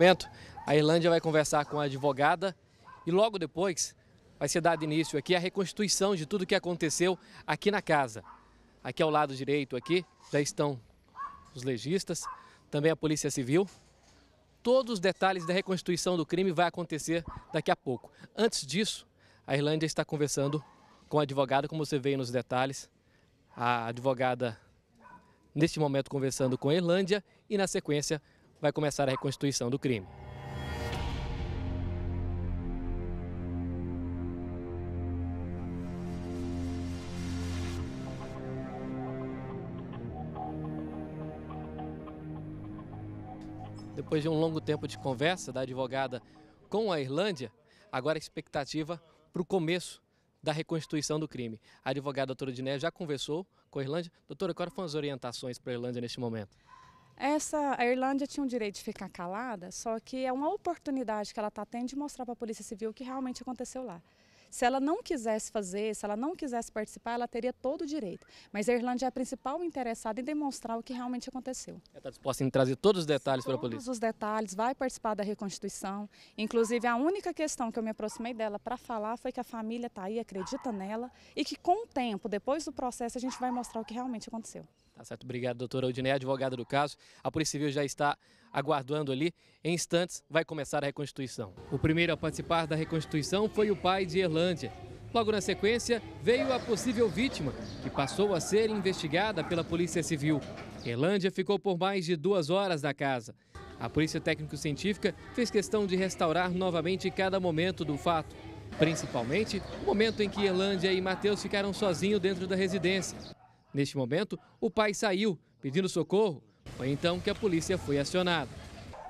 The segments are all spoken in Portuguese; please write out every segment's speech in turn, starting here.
momento, a Irlândia vai conversar com a advogada e logo depois vai ser dado início aqui à reconstituição de tudo o que aconteceu aqui na casa. Aqui ao lado direito aqui já estão os legistas, também a Polícia Civil. Todos os detalhes da reconstituição do crime vai acontecer daqui a pouco. Antes disso, a Irlândia está conversando com a advogada, como você vê nos detalhes. A advogada, neste momento, conversando com a Irlândia e, na sequência, vai começar a reconstituição do crime. Depois de um longo tempo de conversa da advogada com a Irlândia, agora a expectativa para o começo da reconstituição do crime. A advogada doutora Diné já conversou com a Irlândia. Doutora, quais foram as orientações para a Irlândia neste momento? Essa, a Irlândia tinha o direito de ficar calada, só que é uma oportunidade que ela está tendo de mostrar para a Polícia Civil o que realmente aconteceu lá. Se ela não quisesse fazer, se ela não quisesse participar, ela teria todo o direito. Mas a Irlanda é a principal interessada em demonstrar o que realmente aconteceu. Ela está disposta em trazer todos os detalhes para a polícia? Todos os detalhes, vai participar da reconstituição. Inclusive, a única questão que eu me aproximei dela para falar foi que a família está aí, acredita nela e que com o tempo, depois do processo, a gente vai mostrar o que realmente aconteceu. Tá certo, obrigado, doutora Udinei, advogada do caso. A Polícia Civil já está aguardando ali. Em instantes, vai começar a reconstituição. O primeiro a participar da reconstituição foi o pai de Irlanda. Logo na sequência, veio a possível vítima, que passou a ser investigada pela Polícia Civil. Erlândia ficou por mais de duas horas da casa. A Polícia Técnico-Científica fez questão de restaurar novamente cada momento do fato, principalmente o momento em que Erlândia e Matheus ficaram sozinhos dentro da residência. Neste momento, o pai saiu pedindo socorro. Foi então que a polícia foi acionada.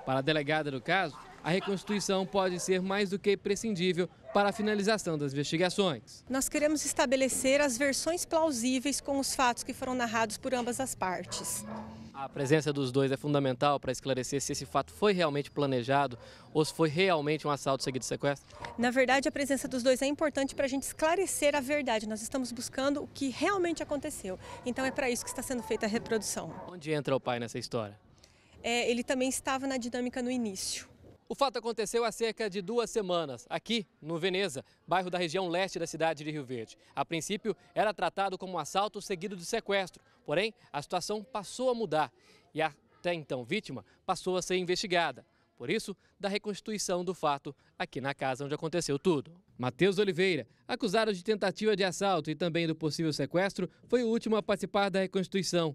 Para a delegada do caso, a reconstituição pode ser mais do que prescindível para a finalização das investigações. Nós queremos estabelecer as versões plausíveis com os fatos que foram narrados por ambas as partes. A presença dos dois é fundamental para esclarecer se esse fato foi realmente planejado ou se foi realmente um assalto seguido de sequestro? Na verdade, a presença dos dois é importante para a gente esclarecer a verdade. Nós estamos buscando o que realmente aconteceu. Então é para isso que está sendo feita a reprodução. Onde entra o pai nessa história? É, ele também estava na dinâmica no início. O fato aconteceu há cerca de duas semanas, aqui no Veneza, bairro da região leste da cidade de Rio Verde. A princípio, era tratado como um assalto seguido de sequestro, porém, a situação passou a mudar e a até então vítima passou a ser investigada. Por isso, da reconstituição do fato aqui na casa onde aconteceu tudo. Matheus Oliveira, acusado de tentativa de assalto e também do possível sequestro, foi o último a participar da reconstituição.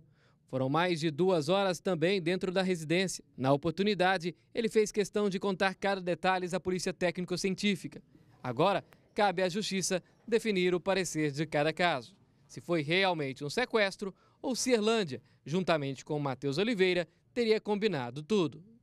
Foram mais de duas horas também dentro da residência. Na oportunidade, ele fez questão de contar cada detalhe à polícia técnico-científica. Agora, cabe à justiça definir o parecer de cada caso. Se foi realmente um sequestro ou se Irlândia, juntamente com Matheus Oliveira, teria combinado tudo.